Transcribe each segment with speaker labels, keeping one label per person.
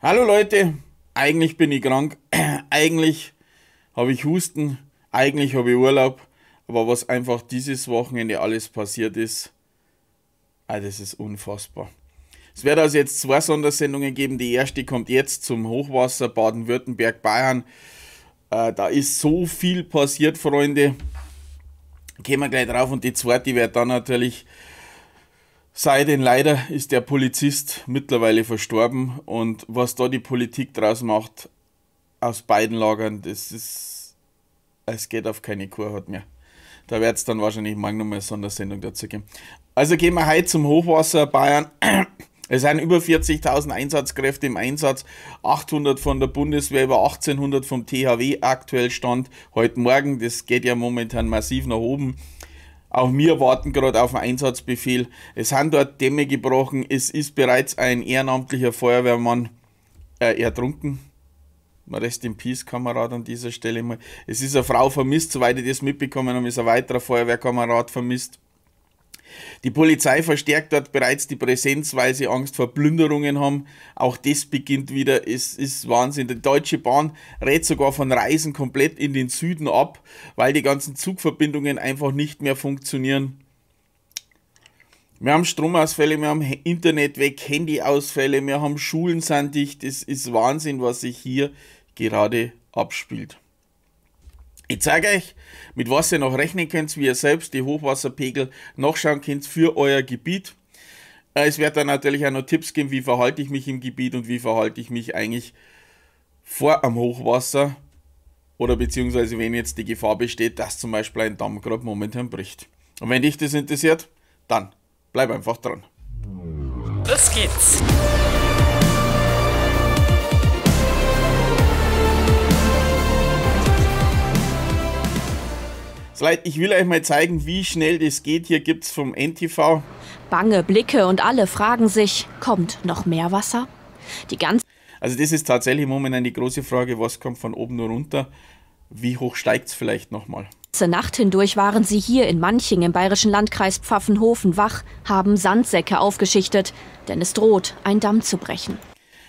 Speaker 1: Hallo Leute, eigentlich bin ich krank, eigentlich habe ich Husten, eigentlich habe ich Urlaub, aber was einfach dieses Wochenende alles passiert ist, ah, das ist unfassbar. Es wird also jetzt zwei Sondersendungen geben. Die erste kommt jetzt zum Hochwasser Baden-Württemberg-Bayern. Äh, da ist so viel passiert, Freunde. Gehen wir gleich drauf und die zweite wird dann natürlich Sei denn leider ist der Polizist mittlerweile verstorben und was da die Politik draus macht, aus beiden Lagern, das ist, es geht auf keine Kur hat mehr. Da wird es dann wahrscheinlich morgen nochmal eine Sondersendung dazu geben. Also gehen wir heute zum Hochwasser Bayern. Es sind über 40.000 Einsatzkräfte im Einsatz, 800 von der Bundeswehr, über 1800 vom THW aktuell Stand. Heute Morgen, das geht ja momentan massiv nach oben. Auch wir warten gerade auf einen Einsatzbefehl. Es haben dort Dämme gebrochen. Es ist bereits ein ehrenamtlicher Feuerwehrmann äh, ertrunken. Rest in Peace, Kamerad, an dieser Stelle mal. Es ist eine Frau vermisst, soweit ich das mitbekommen habe, ist ein weiterer Feuerwehrkamerad vermisst. Die Polizei verstärkt dort bereits die Präsenz, weil sie Angst vor Plünderungen haben. Auch das beginnt wieder, es ist, Wahnsinn. Die Deutsche Bahn rät sogar von Reisen komplett in den Süden ab, weil die ganzen Zugverbindungen einfach nicht mehr funktionieren. Wir haben Stromausfälle, wir haben Internet weg, Handyausfälle, wir haben Schulen sind dicht. Es ist Wahnsinn, was sich hier gerade abspielt. Ich zeige euch, mit was ihr noch rechnen könnt, wie ihr selbst die Hochwasserpegel nachschauen könnt für euer Gebiet. Äh, es wird dann natürlich auch noch Tipps geben, wie verhalte ich mich im Gebiet und wie verhalte ich mich eigentlich vor am Hochwasser oder beziehungsweise wenn jetzt die Gefahr besteht, dass zum Beispiel ein Damm gerade momentan bricht. Und wenn dich das interessiert, dann bleib einfach dran.
Speaker 2: Los geht's!
Speaker 1: Vielleicht, ich will euch mal zeigen, wie schnell das geht. Hier gibt es vom NTV.
Speaker 2: Bange Blicke und alle fragen sich, kommt noch mehr Wasser? Die ganze
Speaker 1: also das ist tatsächlich im Moment eine große Frage, was kommt von oben nur runter? Wie hoch steigt es vielleicht nochmal?
Speaker 2: Ganze Nacht hindurch waren sie hier in Manching im bayerischen Landkreis Pfaffenhofen wach, haben Sandsäcke aufgeschichtet, denn es droht, ein Damm zu brechen.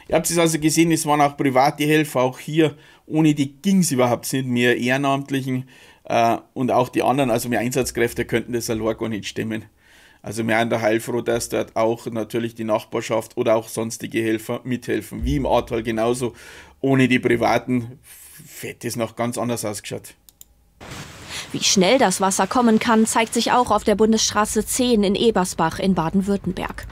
Speaker 1: Ihr habt es also gesehen, es waren auch private Helfer, auch hier ohne die ging es überhaupt nicht mehr. Ehrenamtlichen äh, und auch die anderen, also mehr Einsatzkräfte könnten das allein gar nicht stemmen. Also mehr an der heilfroh, dass dort auch natürlich die Nachbarschaft oder auch sonstige Helfer mithelfen. Wie im Ahrtal genauso. Ohne die Privaten hätte es noch ganz anders ausgeschaut.
Speaker 2: Wie schnell das Wasser kommen kann, zeigt sich auch auf der Bundesstraße 10 in Ebersbach in Baden-Württemberg.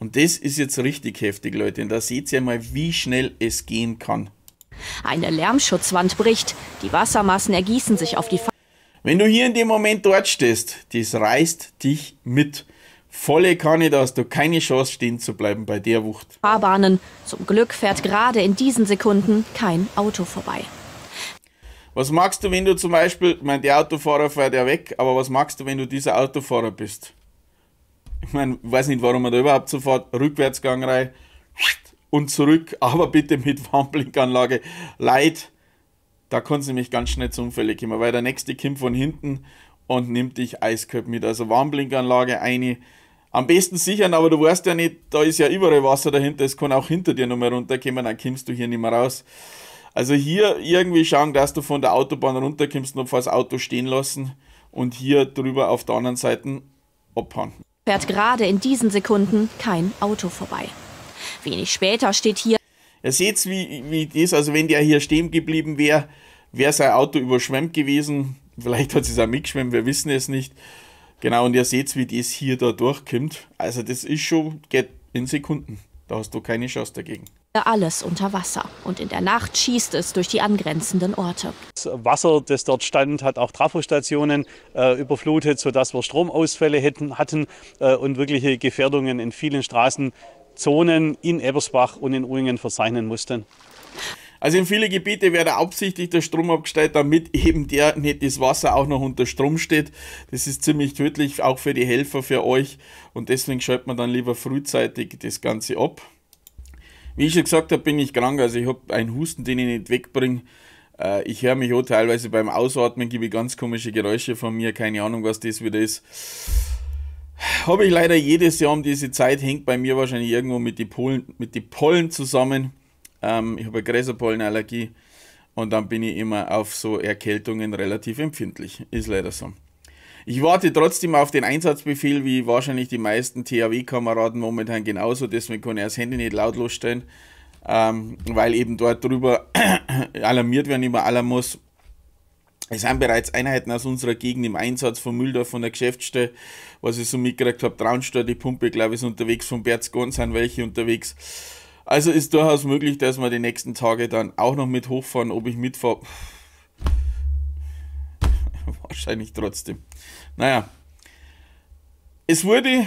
Speaker 1: Und das ist jetzt richtig heftig, Leute. Und da seht ihr mal, wie schnell es gehen kann.
Speaker 2: Eine Lärmschutzwand bricht. Die Wassermassen ergießen sich auf die
Speaker 1: wenn du hier in dem Moment dort stehst, das reißt dich mit. Volle Kanne, da hast du keine Chance stehen zu bleiben bei der Wucht.
Speaker 2: Fahrbahnen. Zum Glück fährt gerade in diesen Sekunden kein Auto vorbei.
Speaker 1: Was magst du, wenn du zum Beispiel, ich meine, der Autofahrer fährt ja weg, aber was magst du, wenn du dieser Autofahrer bist? Ich meine, ich weiß nicht, warum man da überhaupt so fährt. Rückwärtsgangrei und zurück, aber bitte mit Warnblinkanlage. Leid, da kann es nämlich ganz schnell zu Unfällen kommen, weil der nächste kommt von hinten und nimmt dich eiskalt mit. Also Warnblinkanlage eine. Am besten sichern, aber du weißt ja nicht, da ist ja überall Wasser dahinter, es kann auch hinter dir nochmal runterkommen, dann kommst du hier nicht mehr raus. Also hier irgendwie schauen, dass du von der Autobahn runterkommst, nur das Auto stehen lassen und hier drüber auf der anderen Seite abhauen.
Speaker 2: Fährt gerade in diesen Sekunden kein Auto vorbei. Wenig später steht hier
Speaker 1: Ihr seht wie, wie das, also wenn der hier stehen geblieben wäre, wäre sein Auto überschwemmt gewesen. Vielleicht hat es auch mitgeschwemmt, wir wissen es nicht. Genau, und ihr seht, wie das hier da durchkommt. Also das ist schon, geht in Sekunden. Da hast du keine Chance dagegen.
Speaker 2: Alles unter Wasser und in der Nacht schießt es durch die angrenzenden Orte.
Speaker 1: Das Wasser, das dort stand, hat auch Trafostationen äh, überflutet, sodass wir Stromausfälle hätten, hatten äh, und wirkliche Gefährdungen in vielen Straßen Zonen in Ebersbach und in Uingen verzeichnen mussten. Also in viele Gebiete wäre absichtlich der Strom abgestellt, damit eben der nicht das Wasser auch noch unter Strom steht. Das ist ziemlich tödlich, auch für die Helfer, für euch. Und deswegen schaltet man dann lieber frühzeitig das Ganze ab. Wie ich schon gesagt habe, bin ich krank, also ich habe einen Husten, den ich nicht wegbringe. Äh, ich höre mich auch teilweise beim Ausatmen, gebe ich ganz komische Geräusche von mir, keine Ahnung, was das wieder ist. Habe ich leider jedes Jahr um diese Zeit, hängt bei mir wahrscheinlich irgendwo mit den Pollen, mit die Pollen zusammen. Ähm, ich habe eine Gräserpollenallergie und dann bin ich immer auf so Erkältungen relativ empfindlich. Ist leider so. Ich warte trotzdem auf den Einsatzbefehl, wie wahrscheinlich die meisten THW-Kameraden momentan genauso. Deswegen kann ich das Handy nicht lautlos stellen, ähm, weil eben dort drüber alarmiert werden immer aller muss es sind bereits Einheiten aus unserer Gegend im Einsatz von Mühldorf von der Geschäftsstelle, was ich so mitgekriegt habe, Traunstadt, die Pumpe, glaube ich, ist unterwegs, von Berzgon sind welche unterwegs. Also ist durchaus möglich, dass wir die nächsten Tage dann auch noch mit hochfahren, ob ich mitfahre. Wahrscheinlich trotzdem. Naja. Es wurde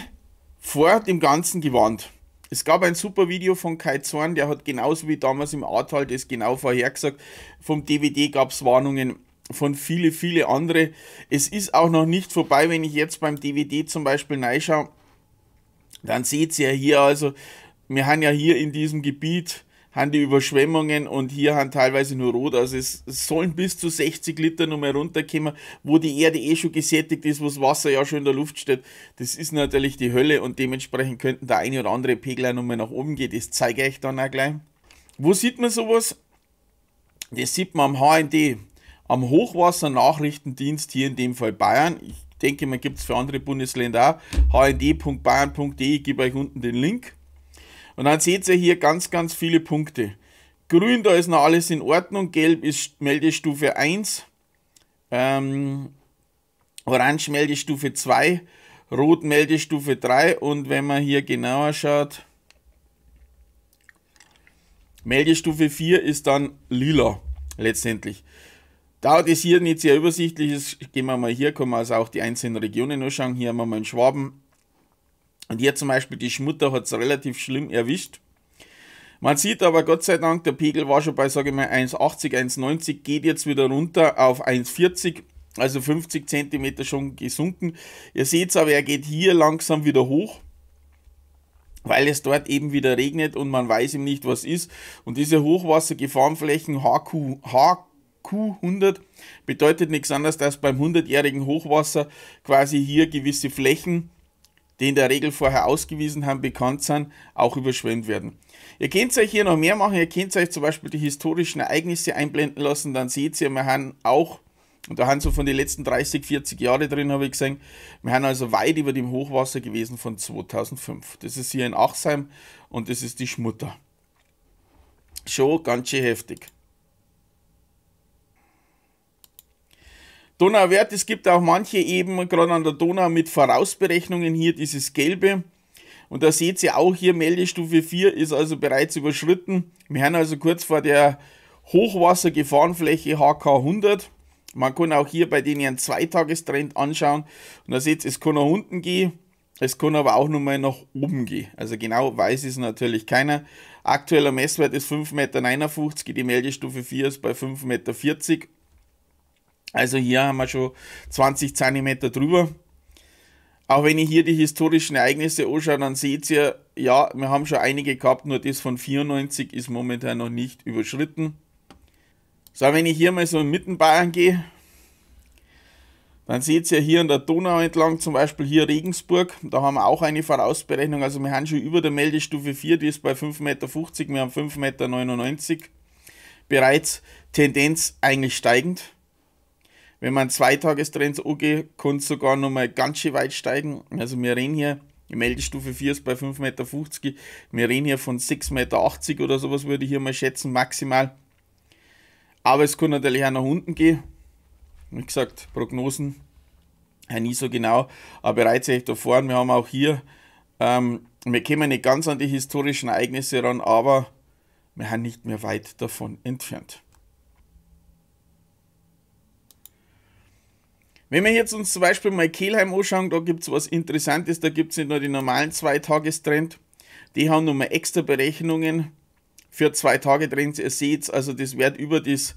Speaker 1: vor dem Ganzen gewarnt. Es gab ein super Video von Kai Zorn, der hat genauso wie damals im Ahrtal das genau vorhergesagt. Vom DVD gab es Warnungen von viele, viele andere. Es ist auch noch nicht vorbei, wenn ich jetzt beim DVD zum Beispiel reinschaue, dann seht ihr ja hier, also wir haben ja hier in diesem Gebiet haben die Überschwemmungen und hier haben teilweise nur Rot. Also es sollen bis zu 60 Liter nochmal runterkommen, wo die Erde eh schon gesättigt ist, wo das Wasser ja schon in der Luft steht. Das ist natürlich die Hölle und dementsprechend könnten der eine oder andere Pegel nochmal nach oben gehen. Das zeige ich euch dann auch gleich. Wo sieht man sowas? Das sieht man am HND am Hochwassernachrichtendienst hier in dem Fall Bayern. Ich denke, man gibt es für andere Bundesländer auch. hnd.bayern.de, ich gebe euch unten den Link. Und dann seht ihr hier ganz, ganz viele Punkte. Grün, da ist noch alles in Ordnung. Gelb ist Meldestufe 1. Ähm, Orange Meldestufe 2. Rot Meldestufe 3. Und wenn man hier genauer schaut, Meldestufe 4 ist dann lila letztendlich. Da das hier nicht sehr übersichtlich ist, gehen wir mal hier, können wir also auch die einzelnen Regionen anschauen. Hier haben wir mal einen Schwaben. Und hier zum Beispiel, die Schmutter hat es relativ schlimm erwischt. Man sieht aber Gott sei Dank, der Pegel war schon bei, sage ich mal, 1,80, 1,90, geht jetzt wieder runter auf 1,40, also 50 cm schon gesunken. Ihr seht es aber, er geht hier langsam wieder hoch, weil es dort eben wieder regnet und man weiß ihm nicht, was ist. Und diese Hochwassergefahrenflächen HQ, HQ 100 bedeutet nichts anderes, dass beim 100-jährigen Hochwasser quasi hier gewisse Flächen, die in der Regel vorher ausgewiesen haben, bekannt sind, auch überschwemmt werden. Ihr könnt euch hier noch mehr machen, ihr könnt euch zum Beispiel die historischen Ereignisse einblenden lassen, dann seht ihr, wir haben auch, und da haben so von den letzten 30, 40 Jahren drin, habe ich gesehen, wir haben also weit über dem Hochwasser gewesen von 2005. Das ist hier in Achsheim und das ist die Schmutter. Schon ganz schön heftig. Donauwert, es gibt auch manche eben, gerade an der Donau, mit Vorausberechnungen hier dieses Gelbe. Und da seht ihr auch hier, Meldestufe 4 ist also bereits überschritten. Wir haben also kurz vor der Hochwassergefahrenfläche HK 100. Man kann auch hier bei denen einen Zweitagestrend anschauen. Und da seht ihr, es kann nach unten gehen, es kann aber auch nochmal nach oben gehen. Also genau weiß es natürlich keiner. Aktueller Messwert ist 5,59 Meter, die Meldestufe 4 ist bei 5,40 Meter also hier haben wir schon 20 cm drüber. Auch wenn ich hier die historischen Ereignisse anschaue, dann seht ihr, ja, wir haben schon einige gehabt, nur das von 94 ist momentan noch nicht überschritten. So, wenn ich hier mal so in Mittenbayern gehe, dann seht ihr hier an der Donau entlang, zum Beispiel hier Regensburg, da haben wir auch eine Vorausberechnung. Also wir haben schon über der Meldestufe 4, die ist bei 5,50 Meter, wir haben 5,99 Meter bereits. Tendenz eigentlich steigend. Wenn man zwei Tagestrends angeht, kann es sogar nochmal ganz schön weit steigen. Also wir reden hier, die Meldestufe 4 ist bei 5,50 Meter, wir reden hier von 6,80 Meter oder sowas, würde ich hier mal schätzen, maximal. Aber es kann natürlich auch nach unten gehen. Wie gesagt, Prognosen ja nie so genau, aber bereits echt da vorne, wir haben auch hier, ähm, wir kommen nicht ganz an die historischen Ereignisse ran, aber wir haben nicht mehr weit davon entfernt. Wenn wir jetzt uns zum Beispiel mal Kelheim anschauen, da gibt es was Interessantes, da gibt es nicht nur den normalen Zweitagestrend, die haben nochmal extra Berechnungen für zwei Tage Trends. Ihr seht also das wird über das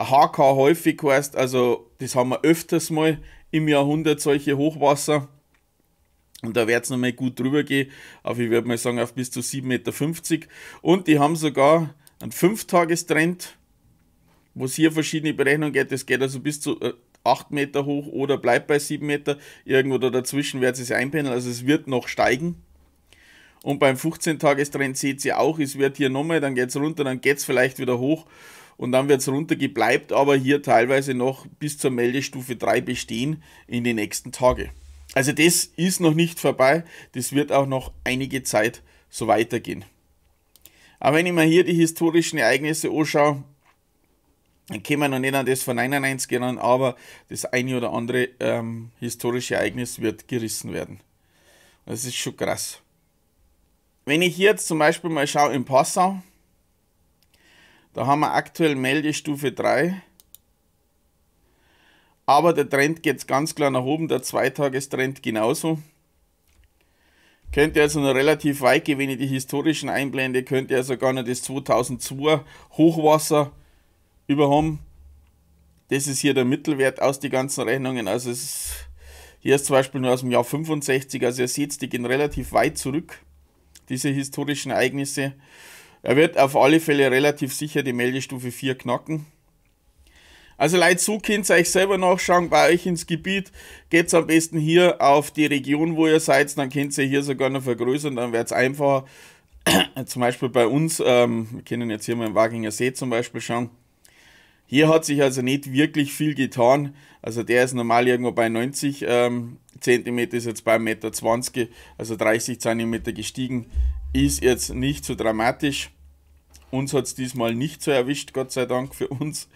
Speaker 1: HK häufig heißt, also das haben wir öfters mal im Jahrhundert solche Hochwasser. Und da wird es nochmal gut drüber gehen, auf ich würde mal sagen auf bis zu 7,50 Meter. Und die haben sogar einen Fünftagestrend, wo es hier verschiedene Berechnungen gibt. Das geht also bis zu äh, 8 Meter hoch oder bleibt bei 7 Meter. Irgendwo da dazwischen wird es einpendeln, also es wird noch steigen. Und beim 15-Tagestrend seht ihr auch, es wird hier nochmal, dann geht es runter, dann geht es vielleicht wieder hoch und dann wird es runter, runtergebleibt, aber hier teilweise noch bis zur Meldestufe 3 bestehen in den nächsten Tagen. Also das ist noch nicht vorbei, das wird auch noch einige Zeit so weitergehen. Aber wenn ich mir hier die historischen Ereignisse anschaue, kann man noch nicht an das von 99 erinnern, aber das eine oder andere ähm, historische Ereignis wird gerissen werden. Das ist schon krass. Wenn ich jetzt zum Beispiel mal schaue in Passau, da haben wir aktuell Meldestufe 3. Aber der Trend geht ganz klar nach oben, der Zweitagestrend genauso. Könnte also noch relativ weit gehen, wenn ich die historischen einblende, könnte also gar noch das 2002 Hochwasser überhaupt. Das ist hier der Mittelwert aus den ganzen Rechnungen. Also ist, hier ist zum Beispiel nur aus dem Jahr 65. Also ihr seht, die gehen relativ weit zurück, diese historischen Ereignisse. Er wird auf alle Fälle relativ sicher die Meldestufe 4 knacken. Also Leute, so könnt ihr euch selber nachschauen bei euch ins Gebiet. Geht am besten hier auf die Region, wo ihr seid. Dann könnt ihr hier sogar noch vergrößern. Dann wird es einfacher. zum Beispiel bei uns, ähm, wir können jetzt hier mal im Waginger See zum Beispiel schauen. Hier hat sich also nicht wirklich viel getan. Also der ist normal irgendwo bei 90 ähm, cm, ist jetzt bei 1,20 m, also 30 cm gestiegen. Ist jetzt nicht so dramatisch. Uns hat es diesmal nicht so erwischt, Gott sei Dank für uns.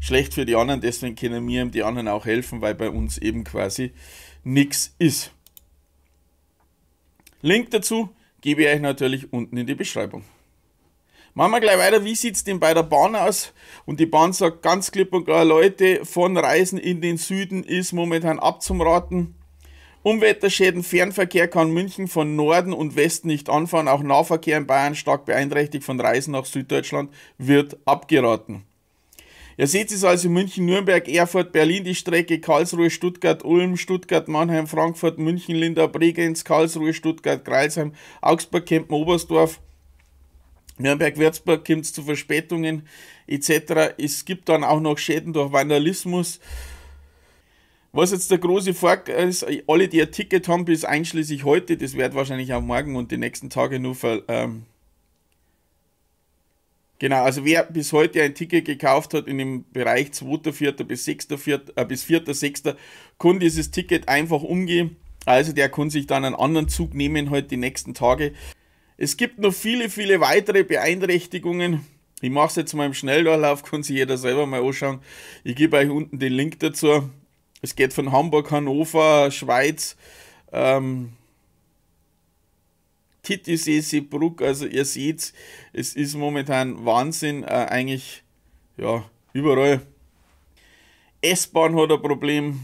Speaker 1: Schlecht für die anderen, deswegen können mir die anderen auch helfen, weil bei uns eben quasi nichts ist. Link dazu gebe ich euch natürlich unten in die Beschreibung. Machen wir gleich weiter, wie sieht es denn bei der Bahn aus? Und die Bahn sagt ganz klipp und klar, Leute, von Reisen in den Süden ist momentan abzumraten. Umwetterschäden, Fernverkehr kann München von Norden und Westen nicht anfahren. Auch Nahverkehr in Bayern stark beeinträchtigt von Reisen nach Süddeutschland wird abgeraten. Ihr seht es also München, Nürnberg, Erfurt, Berlin, die Strecke Karlsruhe, Stuttgart, Ulm, Stuttgart, Mannheim, Frankfurt, München, Linda, Bregenz, Karlsruhe, Stuttgart, Greilsheim, Augsburg, Kempen, Oberstdorf. Nürnberg-Würzburg kommt es zu Verspätungen etc. Es gibt dann auch noch Schäden durch Vandalismus. Was jetzt der große Fakt ist, alle, die ein Ticket haben, bis einschließlich heute, das wird wahrscheinlich auch morgen und die nächsten Tage nur ver, ähm Genau, also wer bis heute ein Ticket gekauft hat in dem Bereich 2.4. bis 6.4. Äh, bis 4.6. kann dieses Ticket einfach umgehen. Also der kann sich dann einen anderen Zug nehmen heute halt die nächsten Tage. Es gibt noch viele, viele weitere Beeinträchtigungen. Ich mache es jetzt mal im Schnelldurchlauf, kann sich jeder selber mal anschauen. Ich gebe euch unten den Link dazu. Es geht von Hamburg, Hannover, Schweiz, ähm, Titisee, Seebrück. Also ihr seht, es ist momentan Wahnsinn. Äh, eigentlich, ja, überall. S-Bahn hat ein Problem.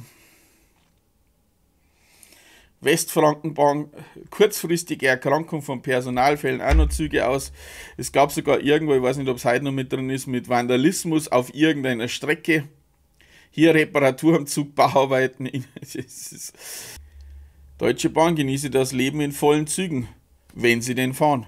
Speaker 1: Westfrankenbahn kurzfristige Erkrankung von Personalfällen auch noch Züge aus. Es gab sogar irgendwo, ich weiß nicht, ob es heute noch mit drin ist, mit Vandalismus auf irgendeiner Strecke. Hier Reparatur am Zug, Bauarbeiten. Deutsche Bahn genieße das Leben in vollen Zügen, wenn sie denn fahren.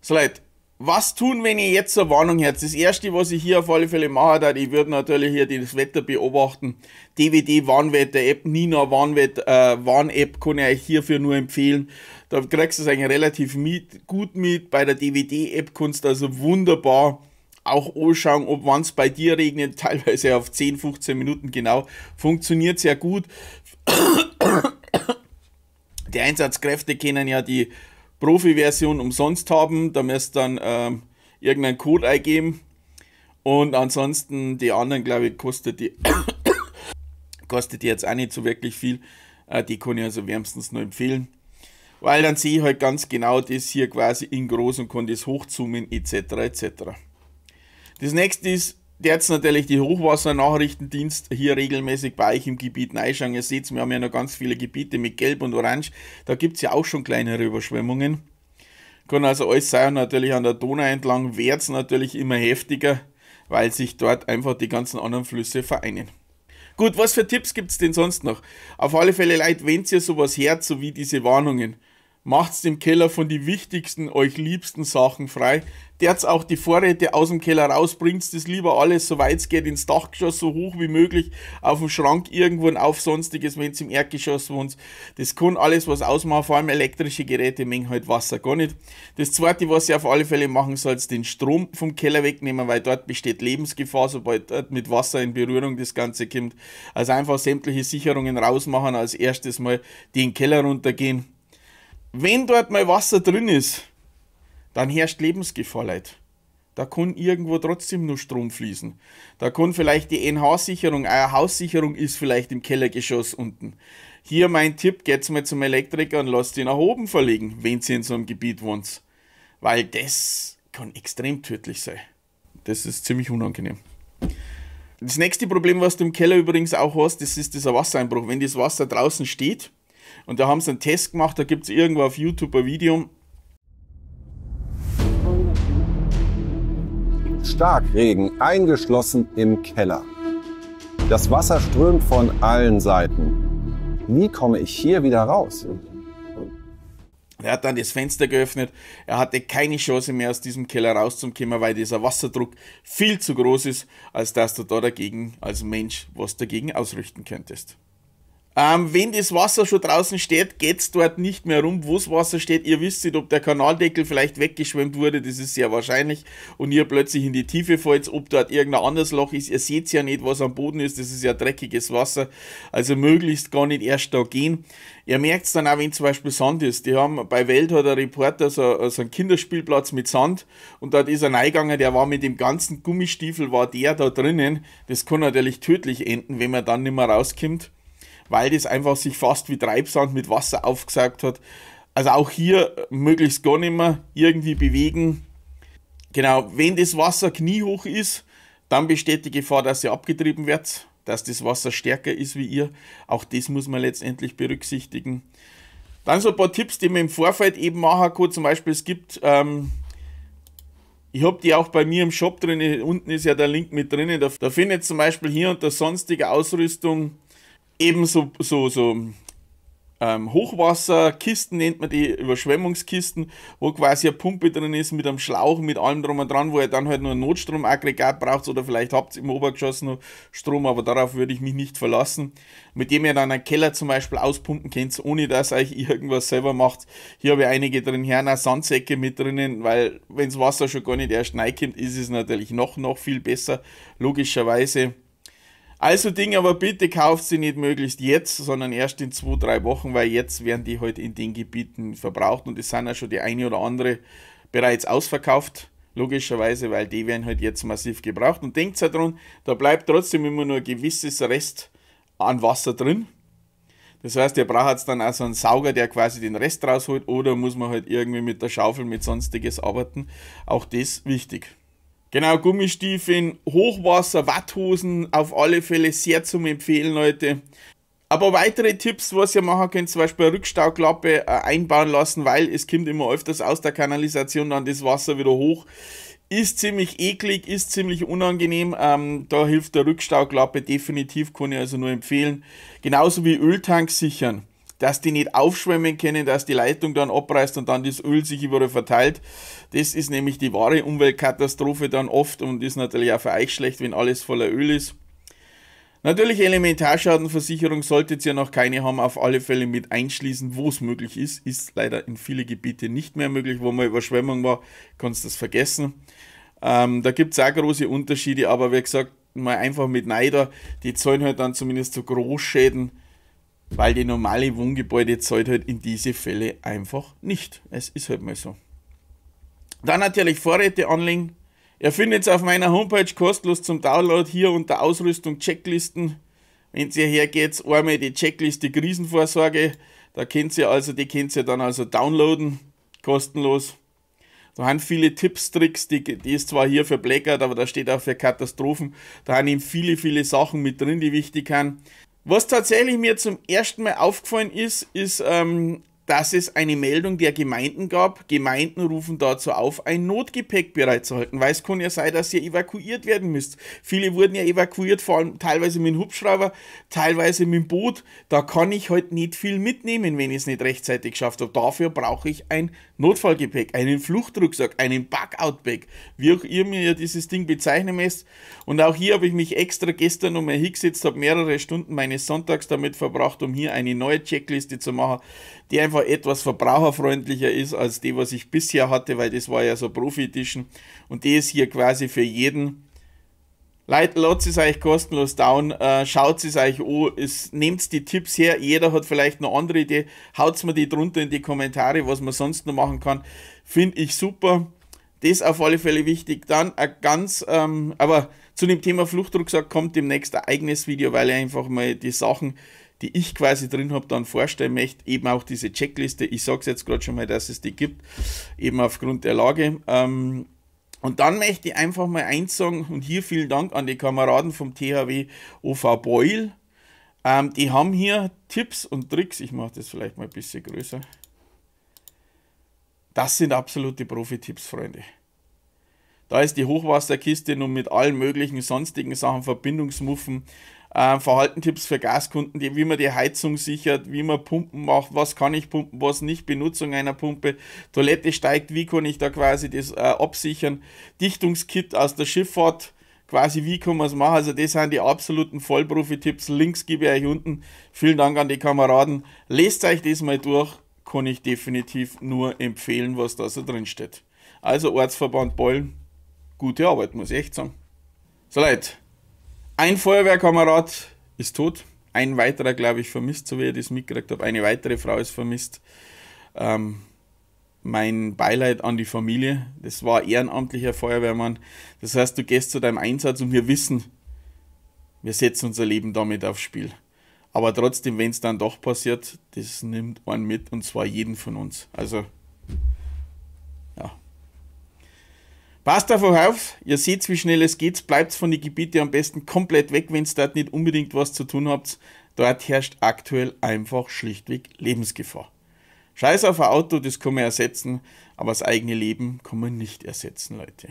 Speaker 1: So Leute, was tun, wenn ihr jetzt eine Warnung hört? Das erste, was ich hier auf alle Fälle machen darf, ich würde natürlich hier das Wetter beobachten. DVD Warnwetter App, Nina Warnwetter, äh, Warn App kann ich euch hierfür nur empfehlen. Da kriegst du es eigentlich relativ mit, gut mit. Bei der DVD App kannst du also wunderbar auch anschauen, ob wann es bei dir regnet, teilweise auf 10, 15 Minuten genau. Funktioniert sehr gut. Die Einsatzkräfte kennen ja die Profi-Version umsonst haben. Da müsst ihr dann ähm, irgendeinen Code eingeben. Und ansonsten die anderen, glaube ich, kostet die, kostet die jetzt auch nicht so wirklich viel. Äh, die kann ich also wärmstens nur empfehlen. Weil dann sehe ich halt ganz genau das hier quasi in groß und kann das hochzoomen etc. etc. Das nächste ist jetzt natürlich die Hochwassernachrichtendienst hier regelmäßig bei euch im Gebiet Neischang. Ihr seht, wir haben ja noch ganz viele Gebiete mit Gelb und Orange. Da gibt es ja auch schon kleinere Überschwemmungen. Kann also alles sein. Und natürlich an der Donau entlang wird es natürlich immer heftiger, weil sich dort einfach die ganzen anderen Flüsse vereinen. Gut, was für Tipps gibt es denn sonst noch? Auf alle Fälle, Leute, wenn ihr sowas hört, so wie diese Warnungen, Macht's dem Keller von die wichtigsten, euch liebsten Sachen frei. Derz auch die Vorräte aus dem Keller raus, bringt's das lieber alles, soweit's geht, ins Dachgeschoss so hoch wie möglich, auf dem Schrank irgendwo und auf sonstiges, wenn's im Erdgeschoss wohnt. Das kann alles was ausmachen, vor allem elektrische Geräte mengen halt Wasser gar nicht. Das zweite, was ihr auf alle Fälle machen sollt, den Strom vom Keller wegnehmen, weil dort besteht Lebensgefahr, sobald dort mit Wasser in Berührung das Ganze kommt. Also einfach sämtliche Sicherungen rausmachen, als erstes mal den Keller runtergehen wenn dort mal Wasser drin ist, dann herrscht Lebensgefahr, Leute. Da kann irgendwo trotzdem nur Strom fließen. Da kann vielleicht die NH-Sicherung, eine äh, Haussicherung ist vielleicht im Kellergeschoss unten. Hier mein Tipp, geht mal zum Elektriker und lasst ihn nach oben verlegen, wenn sie in so einem Gebiet wohnt. Weil das kann extrem tödlich sein. Das ist ziemlich unangenehm. Das nächste Problem, was du im Keller übrigens auch hast, das ist dieser Wassereinbruch. Wenn das Wasser draußen steht, und da haben sie einen Test gemacht, da gibt es irgendwo auf YouTube ein Video. Starkregen eingeschlossen im Keller. Das Wasser strömt von allen Seiten. Wie komme ich hier wieder raus? Er hat dann das Fenster geöffnet. Er hatte keine Chance mehr, aus diesem Keller rauszukommen, weil dieser Wasserdruck viel zu groß ist, als dass du da dagegen als Mensch was dagegen ausrichten könntest. Ähm, wenn das Wasser schon draußen steht, geht es dort nicht mehr rum, wo das Wasser steht. Ihr wisst nicht, ob der Kanaldeckel vielleicht weggeschwemmt wurde, das ist sehr wahrscheinlich, und ihr plötzlich in die Tiefe fallt, ob dort irgendein anderes Loch ist. Ihr seht ja nicht, was am Boden ist, das ist ja dreckiges Wasser. Also möglichst gar nicht erst da gehen. Ihr merkt es dann auch, wenn zum Beispiel Sand ist. Die haben bei Welt hat ein Reporter so, äh, so einen Kinderspielplatz mit Sand und dort ist ein Einganger, der war mit dem ganzen Gummistiefel, war der da drinnen. Das kann natürlich tödlich enden, wenn man dann nicht mehr rauskommt weil das einfach sich fast wie Treibsand mit Wasser aufgesaugt hat. Also auch hier äh, möglichst gar nicht mehr irgendwie bewegen. Genau, wenn das Wasser kniehoch ist, dann besteht die Gefahr, dass ihr abgetrieben werdet, dass das Wasser stärker ist wie ihr. Auch das muss man letztendlich berücksichtigen. Dann so ein paar Tipps, die man im Vorfeld eben machen kann. Zum Beispiel, es gibt, ähm, ich habe die auch bei mir im Shop drin, unten ist ja der Link mit drinnen. Da, da findet zum Beispiel hier unter sonstige Ausrüstung eben so, so, so ähm, Hochwasserkisten, nennt man die, Überschwemmungskisten, wo quasi eine Pumpe drin ist mit einem Schlauch, mit allem drum und dran, wo ihr dann halt nur ein Notstromaggregat braucht oder vielleicht habt ihr im Obergeschoss noch Strom, aber darauf würde ich mich nicht verlassen. Mit dem ihr dann einen Keller zum Beispiel auspumpen könnt, ohne dass euch irgendwas selber macht. Hier habe ich einige drin, hier eine Sandsäcke mit drinnen, weil wenn das Wasser schon gar nicht erst reinkommt, ist es natürlich noch, noch viel besser, logischerweise. Also Ding, aber bitte kauft sie nicht möglichst jetzt, sondern erst in zwei, drei Wochen, weil jetzt werden die halt in den Gebieten verbraucht und es sind ja schon die eine oder andere bereits ausverkauft, logischerweise, weil die werden halt jetzt massiv gebraucht. Und denkt halt dran, da bleibt trotzdem immer nur ein gewisses Rest an Wasser drin. Das heißt, ihr braucht jetzt dann auch so einen Sauger, der quasi den Rest rausholt, oder muss man halt irgendwie mit der Schaufel, mit sonstiges arbeiten. Auch das wichtig. Genau, Gummistiefeln, Hochwasser, Watthosen auf alle Fälle sehr zum Empfehlen, Leute. Aber weitere Tipps, was ihr machen könnt, zum Beispiel eine Rückstauklappe äh, einbauen lassen, weil es kommt immer öfters aus der Kanalisation dann das Wasser wieder hoch. Ist ziemlich eklig, ist ziemlich unangenehm. Ähm, da hilft der Rückstauklappe definitiv, kann ich also nur empfehlen. Genauso wie Öltank sichern dass die nicht aufschwemmen können, dass die Leitung dann abreißt und dann das Öl sich überall verteilt. Das ist nämlich die wahre Umweltkatastrophe dann oft und ist natürlich auch für euch schlecht, wenn alles voller Öl ist. Natürlich Elementarschadenversicherung solltet ihr noch keine haben, auf alle Fälle mit einschließen, wo es möglich ist. Ist leider in viele Gebiete nicht mehr möglich, wo mal Überschwemmung war, kannst du das vergessen. Ähm, da gibt es auch große Unterschiede, aber wie gesagt, mal einfach mit Neider, die zahlen halt dann zumindest zu Großschäden weil die normale Wohngebäude zahlt halt in diese Fälle einfach nicht. Es ist halt mal so. Dann natürlich Vorräte anlegen. Ihr findet es auf meiner Homepage kostenlos zum Download hier unter Ausrüstung Checklisten. Wenn ihr hergeht, einmal die Checkliste Krisenvorsorge. Da könnt ihr also, die könnt ihr dann also downloaden, kostenlos. Da haben viele Tipps, Tricks, die, die ist zwar hier für Blackout, aber da steht auch für Katastrophen. Da haben eben viele, viele Sachen mit drin, die wichtig sind. Was tatsächlich mir zum ersten Mal aufgefallen ist, ist ähm, dass es eine Meldung der Gemeinden gab. Gemeinden rufen dazu auf, ein Notgepäck bereitzuhalten, weil es kann ja sein, dass ihr evakuiert werden müsst. Viele wurden ja evakuiert, vor allem teilweise mit dem Hubschrauber, teilweise mit dem Boot. Da kann ich halt nicht viel mitnehmen, wenn ich es nicht rechtzeitig geschafft habe. Dafür brauche ich ein Notfallgepäck, einen Fluchtrucksack, einen bugout bag wie auch ihr mir ja dieses Ding bezeichnen müsst. Und auch hier habe ich mich extra gestern nochmal hingesetzt, habe mehrere Stunden meines Sonntags damit verbracht, um hier eine neue Checkliste zu machen, die einfach einfach etwas verbraucherfreundlicher ist als die, was ich bisher hatte, weil das war ja so Profi Edition und die ist hier quasi für jeden. Leute, lasst es euch kostenlos down, äh, schaut es euch an, es, nehmt die Tipps her, jeder hat vielleicht eine andere Idee, haut mir die drunter in die Kommentare, was man sonst noch machen kann, finde ich super. Das auf alle Fälle wichtig. Dann ein ganz, ähm, aber zu dem Thema Fluchtrucksack kommt demnächst ein eigenes Video, weil ich einfach mal die Sachen die ich quasi drin habe, dann vorstellen möchte, eben auch diese Checkliste. Ich sage es jetzt gerade schon mal, dass es die gibt, eben aufgrund der Lage. Ähm, und dann möchte ich einfach mal eins sagen, und hier vielen Dank an die Kameraden vom THW OV Beul. Ähm, die haben hier Tipps und Tricks. Ich mache das vielleicht mal ein bisschen größer. Das sind absolute Profi-Tipps, Freunde. Da ist die Hochwasserkiste nun mit allen möglichen sonstigen Sachen, Verbindungsmuffen, äh, Verhaltentipps für Gaskunden, die, wie man die Heizung sichert, wie man Pumpen macht, was kann ich pumpen, was nicht, Benutzung einer Pumpe, Toilette steigt, wie kann ich da quasi das äh, absichern, Dichtungskit aus der Schifffahrt, quasi wie kann man es machen. Also das sind die absoluten Vollprofi-Tipps. Links gebe ich euch unten. Vielen Dank an die Kameraden. Lest euch das mal durch. Kann ich definitiv nur empfehlen, was da so drin steht. Also Ortsverband Beulen, gute Arbeit, muss ich echt sagen. So Leute, ein Feuerwehrkamerad ist tot. Ein weiterer, glaube ich, vermisst, so wie ich das mitgekriegt habe. Eine weitere Frau ist vermisst. Ähm, mein Beileid an die Familie. Das war ehrenamtlicher Feuerwehrmann. Das heißt, du gehst zu deinem Einsatz und wir wissen, wir setzen unser Leben damit aufs Spiel. Aber trotzdem, wenn es dann doch passiert, das nimmt einen mit und zwar jeden von uns. Also Passt einfach auf, ihr seht, wie schnell es geht, bleibt von den Gebieten am besten komplett weg, wenn ihr dort nicht unbedingt was zu tun habt. Dort herrscht aktuell einfach schlichtweg Lebensgefahr. Scheiß auf ein Auto, das kann man ersetzen, aber das eigene Leben kann man nicht ersetzen, Leute.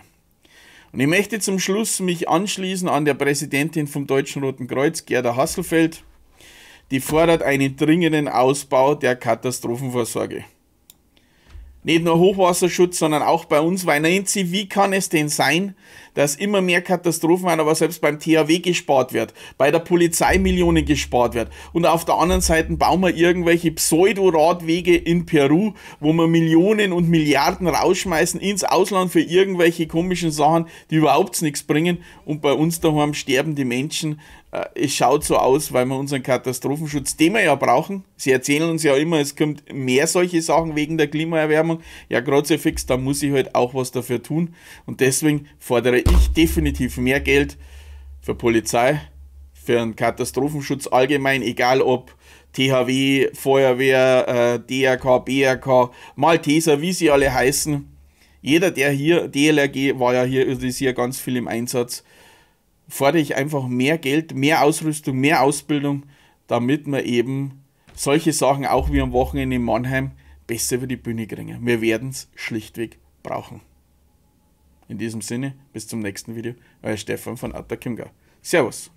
Speaker 1: Und ich möchte zum Schluss mich anschließen an der Präsidentin vom Deutschen Roten Kreuz, Gerda Hasselfeld, die fordert einen dringenden Ausbau der Katastrophenvorsorge. Nicht nur Hochwasserschutz, sondern auch bei uns, weil Nancy, wie kann es denn sein, dass immer mehr Katastrophen, aber selbst beim THW gespart wird, bei der Polizei Millionen gespart wird und auf der anderen Seite bauen wir irgendwelche Pseudo-Radwege in Peru, wo wir Millionen und Milliarden rausschmeißen ins Ausland für irgendwelche komischen Sachen, die überhaupt nichts bringen und bei uns daheim sterben die Menschen äh, es schaut so aus, weil wir unseren Katastrophenschutz, den wir ja brauchen. Sie erzählen uns ja immer, es kommt mehr solche Sachen wegen der Klimaerwärmung. Ja, gerade fix, da muss ich halt auch was dafür tun. Und deswegen fordere ich definitiv mehr Geld für Polizei, für einen Katastrophenschutz allgemein, egal ob THW, Feuerwehr, äh, DRK, BRK, Malteser, wie sie alle heißen. Jeder, der hier, DLRG war ja hier, ist hier ganz viel im Einsatz fordere ich einfach mehr Geld, mehr Ausrüstung, mehr Ausbildung, damit wir eben solche Sachen auch wie am Wochenende in Mannheim besser über die Bühne kriegen. Wir werden es schlichtweg brauchen. In diesem Sinne, bis zum nächsten Video, euer Stefan von Atta Kimga. Servus!